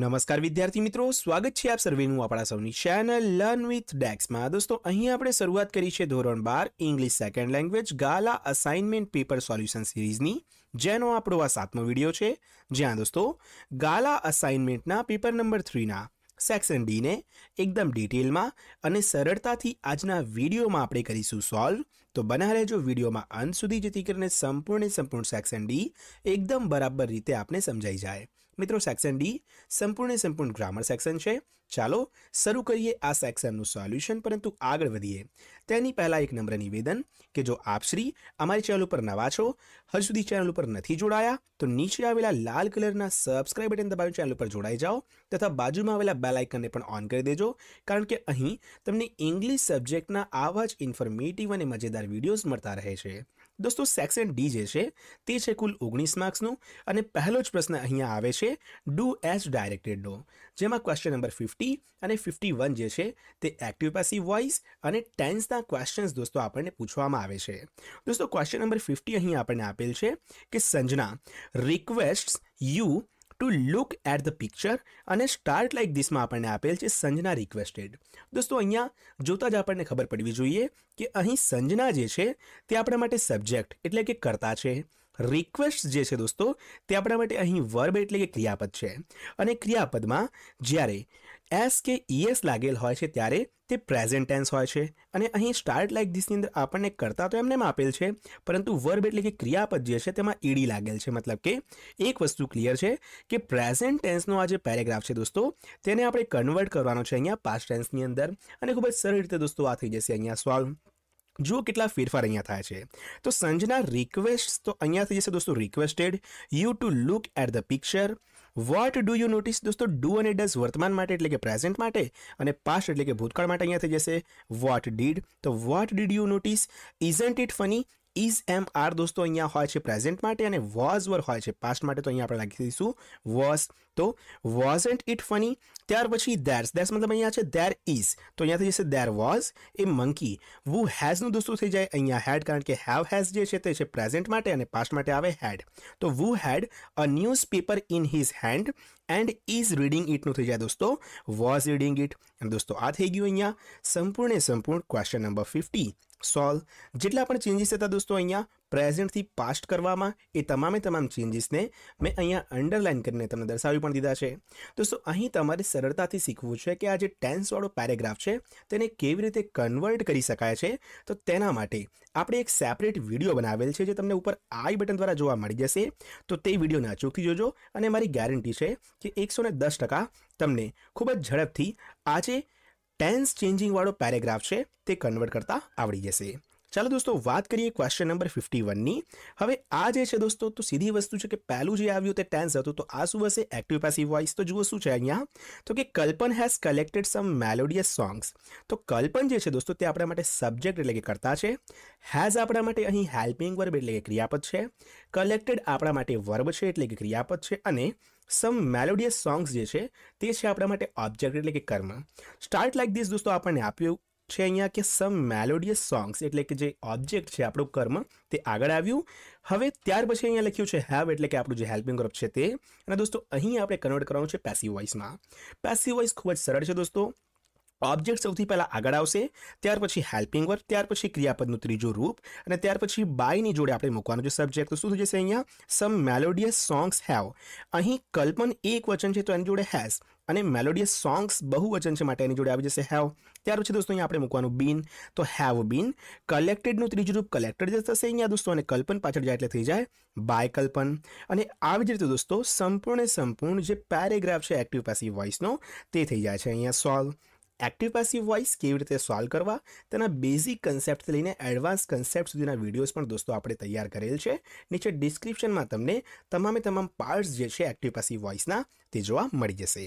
નમસ્કાર વિદ્યાર્થી મિત્રો સ્વાગત છે આપ સર્વેનું આપણા સૌની ચેનલ લર્ન વિથ ડેક્સમાં દોસ્તો અહીં આપણે શરૂઆત કરી છે ધોરણ બાર English second language Gala assignment paper solution સિરીઝની જેનો આપણો આ સાતમો વિડીયો છે જ્યાં દોસ્તો ગાલા અસાઇનમેન્ટના પેપર નંબર થ્રીના સેક્શન ડીને એકદમ ડિટેલમાં અને સરળતાથી આજના વિડીયોમાં આપણે કરીશું સોલ્વ તો બના રહેજો વિડીયોમાં અંત સુધી જેથી કરીને સંપૂર્ણ સંપૂર્ણ સેક્શન ડી એકદમ બરાબર રીતે આપણે સમજાઈ જાય મિત્રો સેક્શન ડી સંપૂર્ણ સંપૂર્ણ ગ્રામર સેક્શન છે ચાલો શરૂ કરીએ આ સેક્શનનું સોલ્યુશન પરંતુ આગળ વધીએ તેની પહેલાં એક નમ્ર નિવેદન કે જો આપ શ્રી અમારી ચેનલ ઉપર નવા છો હજુ સુધી ચેનલ ઉપર નથી જોડાયા તો નીચે આવેલા લાલ કલરના સબસ્ક્રાઇબ બટન દબાવી ચેનલ ઉપર જોડાઈ જાઓ તથા બાજુમાં આવેલા બેલ આઇકનને પણ ઓન કરી દેજો કારણ કે અહીં તમને ઇંગ્લિશ સબ્જેક્ટના આવા જ ઇન્ફોર્મેટિવ અને મજેદાર વિડીયોઝ મળતા રહે છે દોસ્તો સેક્શન ડી જે છે તે છે કુલ ઓગણીસ માર્ક્સનો અને પહેલો જ પ્રશ્ન અહીંયા આવે છે ડુ એઝ ડાયરેક્ટેડનો જેમાં ક્વેશ્ચન નંબર ફિફ્ટી અને ફિફ્ટી વન જે છે તે એક્ટિવ પેસિવ વોઇસ અને ટેન્સના ક્વેશ્ચન્સ દોસ્તો આપણને પૂછવામાં આવે છે દોસ્તો ક્વેશ્ચન નંબર ફિફ્ટી અહીં આપણને આપેલ છે કે Sanjana request you to look at the picture અને સ્ટાર્ટ લાઇક ધીસમાં આપણને આપેલ છે સંજના રિક્વેસ્ટેડ દોસ્તો અહીંયા જોતાં જ આપણને ખબર પડવી જોઈએ કે અહીં સંજના જે છે તે આપણા માટે સબ્જેક્ટ એટલે કે કર્તા છે રિક્વેસ્ટ જે છે દોસ્તો તે આપણા માટે અહીં વર્બ એટલે કે ક્રિયાપદ છે અને ક્રિયાપદમાં જ્યારે એસ કે ઈએસ લાગેલ હોય છે ત્યારે તે પ્રેઝન્ટ ટેન્સ હોય છે અને અહીં સ્ટાર્ટ લાઇક ધીસની અંદર આપણને કરતા તો એમને આપેલ છે પરંતુ વર્બ એટલે કે ક્રિયાપદ જે છે તેમાં ઈડી લાગેલ છે મતલબ કે એક વસ્તુ ક્લિયર છે કે પ્રેઝન્ટ ટેન્સનો આ જે પેરેગ્રાફ છે દોસ્તો તેને આપણે કન્વર્ટ કરવાનો છે અહીંયા પાસ્ટ ટેન્સની અંદર અને ખૂબ જ સરળ રીતે દોસ્તો આ થઈ જશે અહીંયા સોલ્વ જુઓ કેટલા ફેરફાર અહીંયા થાય છે તો સંજના રિક્વેસ્ટ તો અહીંયા થઈ જશે દોસ્તો requested you to look at the picture what do you notice દોસ્તો ડુ અને ડઝ વર્તમાન માટે એટલે કે પ્રેઝન્ટ માટે અને પાસ્ટ એટલે કે ભૂતકાળ માટે અહીંયા થઈ જશે વોટ ડીડ તો what did you notice isn't it funny is am are દોસ્તો અહીંયા હોય છે પ્રેઝન્ટ માટે અને વોઝ વર હોય છે પાસ્ટ માટે તો અહીંયા આપણે લખી દઈશું વોઝ તો વોઝ એન્ટ ઇટ ફની ત્યાર પછી દેર્સ દેર્સ મતલબ અહીંયા છે દેર ઇઝ તો અહીંયા થઈ જશે દેર વોઝ એ મંકી વુ હેઝનું દોસ્તો થઈ જાય અહીંયા હેડ કારણ કે હેવ હેઝ જે છે તે છે પ્રેઝન્ટ માટે અને પાસ્ટ માટે આવે હેડ તો who had a newspaper in his hand and is reading ઇટનું થઈ જાય દોસ્તો વોઝ રીડિંગ ઇટ દોસ્તો આ થઈ ગયું અહીંયા સંપૂર્ણ સંપૂર્ણ ક્વેશ્ચન નંબર ફિફ્ટી સોલ્વ જેટલા પણ ચેન્જીસ હતા દોસ્તો અહીંયા પ્રેઝન્ટથી પાસ્ટ કરવામાં એ તમામે તમામ ચેન્જીસને મેં અહીંયા અંડરલાઇન કરીને તમને દર્શાવી પણ દીધા છે દોસ્તો અહીં તમારે સરળતાથી શીખવું છે કે આ જે ટેન્સવાળો પેરેગ્રાફ છે તેને કેવી રીતે કન્વર્ટ કરી શકાય છે તો તેના માટે આપણે એક સેપરેટ વિડીયો બનાવેલ છે જે તમને ઉપર આઈ બટન દ્વારા જોવા મળી જશે તો તે વિડીયોને અચૂકથી જોજો અને મારી ગેરંટી છે કે એકસો દસ ટકા તમને ખૂબ જ ઝડપથી આજે ટેન્સ ચેન્જિંગવાળો પેરેગ્રાફ છે તે કન્વર્ટ કરતાં આવડી જશે ચાલો દોસ્તો વાત કરીએ ક્વેશ્ચન નંબર 51 ની હવે આ જે છે દોસ્તો તો સીધી વસ્તુ છે કે પહેલું જે આવ્યું તે ટેન્સ હતું તો આ સુવસે એક્ટિવ પેસિવ વોઇસ તો જો શું છે અહીંયા તો કે કલ્પન हैज কালেક્ટેડ સમ મેલોડિયસ સૉંગ્સ તો કલ્પન જે છે દોસ્તો તે આપણા માટે સબ્જેક્ટ એટલે કે કર્તા છે हैज આપણા માટે અહીં હેલ્પિંગ વર્બ એટલે કે ક્રિયાપદ છે কালেક્ટેડ આપણા માટે વર્બ છે એટલે કે ક્રિયાપદ છે અને સમ મેલોડિયસ સૉંગ્સ જે છે તે છે આપણા માટે ઓબ્જેક્ટ એટલે કે કર્મ સ્ટાર્ટ લાઈક ધીસ દોસ્તો આપણે આપ્યું છે અહીંયા કે સમ મેલોડિયસ સોંગ્સ એટલે કે જે ઓબ્જેક્ટ છે આપણું કર્મ તે આગળ આવ્યું હવે ત્યાર પછી અહીંયા લખ્યું છે હેવ એટલે કે આપણું જે હેલ્પિંગ ગ્રુપ છે તે અને દોસ્તો અહીં આપણે કન્વર્ટ કરવાનું છે પેસિવ વોઇસમાં પેસિવ વોઇસ ખૂબ જ સરળ છે દોસ્તો ઓબ્જેક્ટ સૌથી પહેલાં આગળ આવશે ત્યાર પછી હેલ્પિંગ વર્ક ત્યાર પછી ક્રિયાપદનું ત્રીજું રૂપ અને ત્યાર પછી બાયની જોડે આપણે મૂકવાનું છે સબ્જેક્ટ તો શું થઈ અહીંયા સમ મેલોડિયસ સોંગ્સ હેવ અહીં કલ્પન એક વચન છે તો એની જોડે હેઝ અને મેલોડિયસ સોંગ્સ બહુ વચન છે માટે એની જોડે આવી જશે હેવ ત્યાર પછી દોસ્તો અહીંયા આપણે મૂકવાનું બીન તો હેવ બીન કલેક્ટેડનું ત્રીજું રૂપ કલેક્ટેડ થશે અહીંયા દોસ્તો અને કલ્પન પાછળ જાય એટલે થઈ જાય બાય કલ્પન અને આવી જ રીતે દોસ્તો સંપૂર્ણ સંપૂર્ણ જે પેરેગ્રાફ છે એક્ટિવ પેસિવ વોઇસનો તે થઈ જાય છે અહીંયા સોલ્વ એક્ટિવ પેસિવ વોઇસ કેવી રીતે સોલ્વ કરવા તેના બેઝિક કન્સેપ્ટથી લઈને એડવાન્સ કન્સેપ્ટ સુધીના વિડીયોઝ પણ દોસ્તો આપણે તૈયાર કરેલ છે નીચે ડિસ્ક્રિપ્શનમાં તમને તમામે તમામ પાર્ટ્સ જે છે એક્ટિવ પેસિવ વોઇસના તે જોવા મળી જશે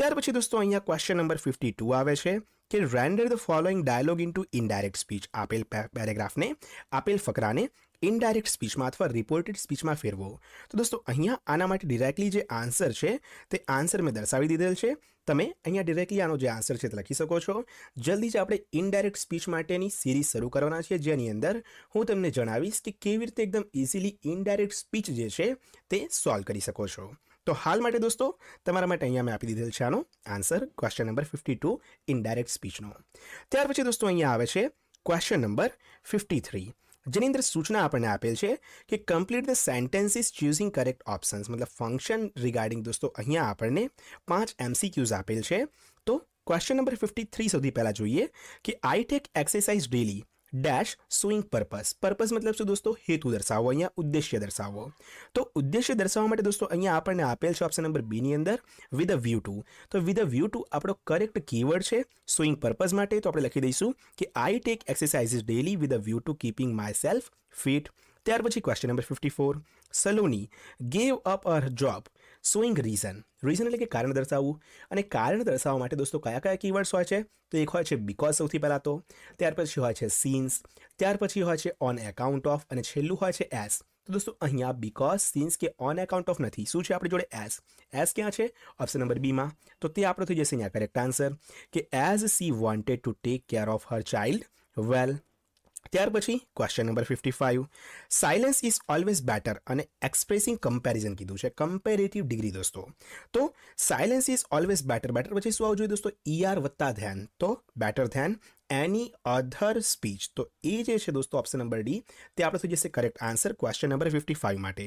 ત્યાર પછી દોસ્તો અહીંયા ક્વેશ્ચન નંબર ફિફ્ટી ટુ આવે છે કે render the following dialogue into indirect speech આપેલ પેરેગ્રાફને આપેલ ફકરાને ઇનડાયરેક્ટ સ્પીચમાં અથવા રિપોર્ટેડ સ્પીચમાં ફેરવો તો દોસ્તો અહીંયા આના માટે ડિરેક્ટલી જે આન્સર છે તે આન્સર મેં દર્શાવી દીધેલ છે તમે અહીંયા ડિરેક્ટલી આનો જે આન્સર છે તે લખી શકો છો જલ્દી જ આપણે ઇનડાયરેક્ટ સ્પીચ માટેની સિરીઝ શરૂ કરવાના છીએ જેની અંદર હું તમને જણાવીશ કે કેવી રીતે એકદમ ઇઝીલી ઇનડાયરેક્ટ સ્પીચ જે છે તે સોલ્વ કરી શકો છો તો હાલ માટે દોસ્તો તમારા માટે અહીંયા મેં આપી દીધેલ છે આનો answer question number fifty two indirect સ્પીચનો ત્યાર પછી દોસ્તો અહીંયા આવે છે ક્વેશ્ચન નંબર ફિફ્ટી થ્રી જેની અંદર સૂચના આપણને આપેલ છે કે complete the sentences choosing correct options મતલબ ફંક્શન રિગાર્ડિંગ દોસ્તો અહીંયા આપણને પાંચ એમસીક્યુઝ આપેલ છે તો ક્વેશ્ચન નંબર ફિફ્ટી થ્રી સુધી પહેલાં જોઈએ કે I take exercise daily dash showing purpose purpose મતલબ શું દોસ્તો હેતુ દર્શાવો અહીંયા ઉદ્દેશ્ય દર્શાવો તો ઉદ્દેશ્ય દર્શાવવા માટે દોસ્તો અહીંયા આપણને આપેલ છે ઓપ્શન નંબર બીની અંદર વિથ અ વ્યૂ ટુ તો વિથ અ વ્યૂ ટુ આપણો કરેક્ટ કીવર્ડ છે સુઈંગ પર્પસ માટે તો આપણે લખી દઈશું કે I take exercises daily with a view to keeping myself fit ત્યાર પછી question number fifty four Saloni gave up her job showing reason reason એટલે કે કારણ દર્શાવવું અને કારણ દર્શાવવા માટે દોસ્તો કયા કયા કીવર્ડ્સ હોય છે તો એક હોય છે બિકોઝ સૌથી પહેલાં તો ત્યાર પછી હોય છે સીન્સ ત્યાર પછી હોય છે ઓન એકાઉન્ટ ઓફ અને છેલ્લું હોય છે એસ તો દોસ્તો અહીંયા બિકોઝ સીન્સ કે ઓન એકાઉન્ટ ઓફ નથી શું છે આપણી જોડે એસ એસ ક્યાં છે ઓપ્શન નંબર બીમાં તો તે આપણો થઈ જશે અહીંયા કરેક્ટ આન્સર કે as she wanted to take care of her child well ત્યાર પછી question number fifty five silence is always better અને એક્સપ્રેસિંગ કમ્પેરિઝન કીધું છે કમ્પેરેટિવ ડિગ્રી દોસ્તો તો silence is always better better પછી શું આવવું જોઈએ દોસ્તો ઈઆર e વત્તા ધ્યાન તો બેટર ધ્યાન એની અધર સ્પીચ તો એ જે છે દોસ્તો ઓપ્શન નંબર ડી તે આપણે થઈ જશે correct answer question number fifty five માટે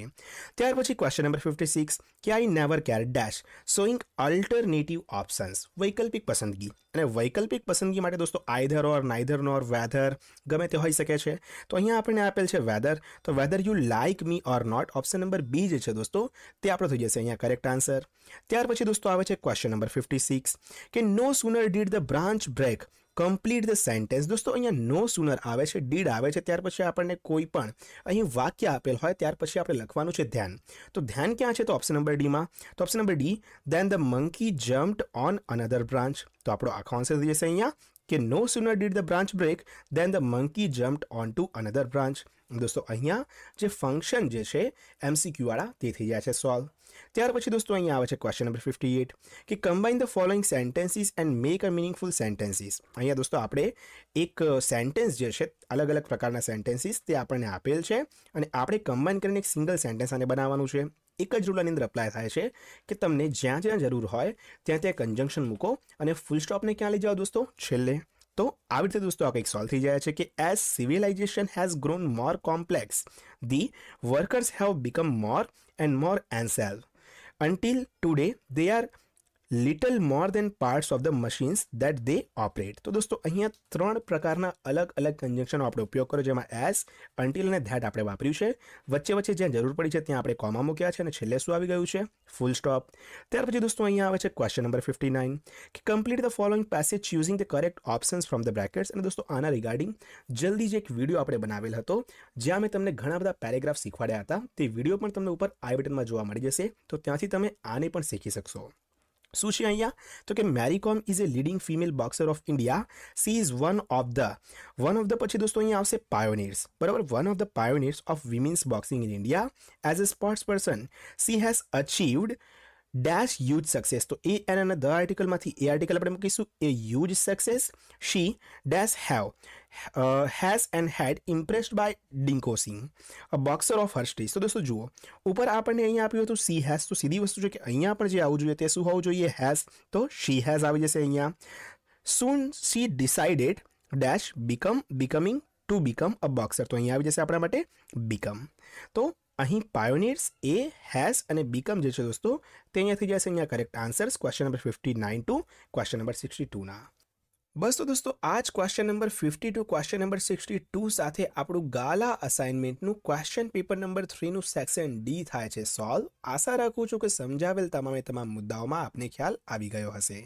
ત્યાર પછી ક્વેશ્ચન નંબર ફિફ્ટી સિક્સ કે I never care dash showing alternative options વૈકલ્પિક પસંદગી અને વૈકલ્પિક પસંદગી માટે દોસ્તો either or neither nor whether ગમે તે હોઈ શકે છે તો અહીંયા આપણને આપેલ છે વેધર તો whether you like me or not option number B જે છે દોસ્તો તે આપણો થઈ જશે અહીંયા કરેક્ટ આન્સર ત્યાર પછી દોસ્તો આવે છે ક્વેશ્ચન નંબર ફિફ્ટી સિક્સ કે no sooner did the branch break complete the sentence દોસ્તો અહીંયા નો સુનર આવે છે ડીડ આવે છે ત્યાર પછી આપણને કોઈ પણ અહીં વાક્ય આપેલ હોય ત્યાર પછી આપણે લખવાનું છે ધ્યાન તો ધ્યાન ક્યાં છે તો ઓપ્શન નંબર ડીમાં તો option number D then the monkey jumped on another branch તો આપણો આખો આન્સર થઈ જશે અહીંયા કે no sooner did the branch break then the monkey jump on to another branch દોસ્તો અહીંયા જે ફંક્શન જે છે એમસીક્યુવાળા તે થઈ જાય છે સોલ્વ ત્યાર પછી દોસ્તો અહીંયા આવે છે ક્વેશ્ચન નંબર ફિફ્ટી એટ કે combine the following sentences and make a meaningful sentences અહીંયા દોસ્તો આપણે એક સેન્ટેન્સ જે છે અલગ અલગ પ્રકારના સેન્ટેન્સીસ તે આપણને આપેલ છે અને આપણે કમ્બાઈન કરીને એક સિંગલ સેન્ટેન્સ આને બનાવવાનું છે એક જ રૂલની અંદર અપ્લાય થાય છે કે તમને જ્યાં જ્યાં જરૂર હોય ત્યાં ત્યાં કન્જંક્શન મૂકો અને ફૂલ સ્ટોપને ક્યાં લઈ જાઓ દોસ્તો છેલ્લે તો આવી રીતે દોસ્તો આ કંઈક સોલ્વ થઈ જાય છે કે as civilization has grown more complex the workers have become more and more and until today they are little more than parts of the machines that they operate તો દોસ્તો અહીંયા ત્રણ પ્રકારના અલગ અલગ કન્જેક્શનો આપણે ઉપયોગ કર્યો જેમાં એસ અન્ટિલ અને ધેટ આપણે વાપર્યું છે વચ્ચે વચ્ચે જ્યાં જરૂર પડી છે ત્યાં આપણે કોમા મૂક્યા છે અને છેલ્લે શું આવી ગયું છે ફૂલ સ્ટોપ ત્યાર પછી દોસ્તો અહીંયા આવે છે ક્વેશ્ચન નંબર ફિફ્ટી નાઇન કે complete the following passage using the correct options from the brackets અને દોસ્તો આના રિગાર્ડિંગ જલ્દી જ એક વિડીયો આપણે બનાવેલ હતો જ્યાં મેં તમને ઘણા બધા પેરેગ્રાફ શીખવાડ્યા હતા તે વિડીયો પણ તમને ઉપર આઈ બટનમાં જોવા મળી જશે તો ત્યાંથી તમે આને પણ શીખી શકશો सुशी अय्या तो कि Mary Kom is a leading female boxer of India she is one of the one of the पची दोस्तों यहाँ से पायोनियर्स बराबर one of the pioneers of women's boxing in India as a sports person she has achieved dash huge success तो एना the article में ए article अपने कही huge success she dash have has and had impressed by Dingko Singh a boxer of her stage तो दोस्तों जुओ उपर आपने अँ आप सी हेस तो, तो सीधी वस्तु अँ कि अँपे शू होइए हेस तो शी हेज आ जाए uh soon she decided dash become becoming to become a boxer तो अँ जैसे अपना बिकम तो અહીં પાયોનિયર્સ એ હેઝ અને બીકમ જે છે દોસ્તો તે અહીંયા થઈ જશે અહીંયા correct answers question number fifty nine to question number sixty ટુના બસ તો દોસ્તો આ જ question number fifty two question number sixty two સાથે આપણું ગાલા અસાઇનમેન્ટનું ક્વેશ્ચન પેપર નંબર થ્રીનું સેક્શન ડી થાય છે સોલ્વ આશા રાખું છું કે સમજાવેલ તમામે તમામ મુદ્દાઓમાં આપને ખ્યાલ આવી ગયો હશે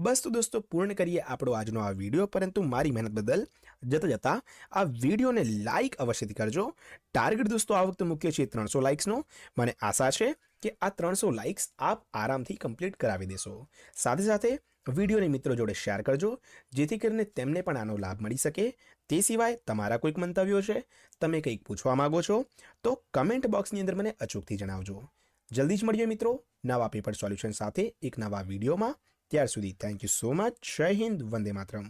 બસ તો દોસ્તો પૂર્ણ કરીએ આપણો આજનો આ વિડીયો પરંતુ મારી મહેનત બદલ જતા જતાં આ વિડીયોને લાઇક અવશ્યથી કરજો ટાર્ગેટ દોસ્તો આ વખતે મૂક્યો છે ત્રણસો લાઇક્સનો મને આશા છે કે આ ત્રણસો લાઇક્સ આપ આરામથી કમ્પ્લીટ કરાવી દેશો સાથે સાથે વિડીયોને મિત્રો જોડે શેર કરજો જેથી કરીને તેમને પણ આનો લાભ મળી શકે તે સિવાય તમારા કોઈક મંતવ્યો છે તમે કંઈક પૂછવા માગો છો તો કમેન્ટ બોક્સની અંદર મને અચૂકથી જણાવજો જલ્દી જ મળીએ મિત્રો નવા પેપર સોલ્યુશન સાથે એક નવા વિડીયોમાં ત્યાર સુધી થેન્ક યુ સો મચ જય હિન્દ વંદે માતરમ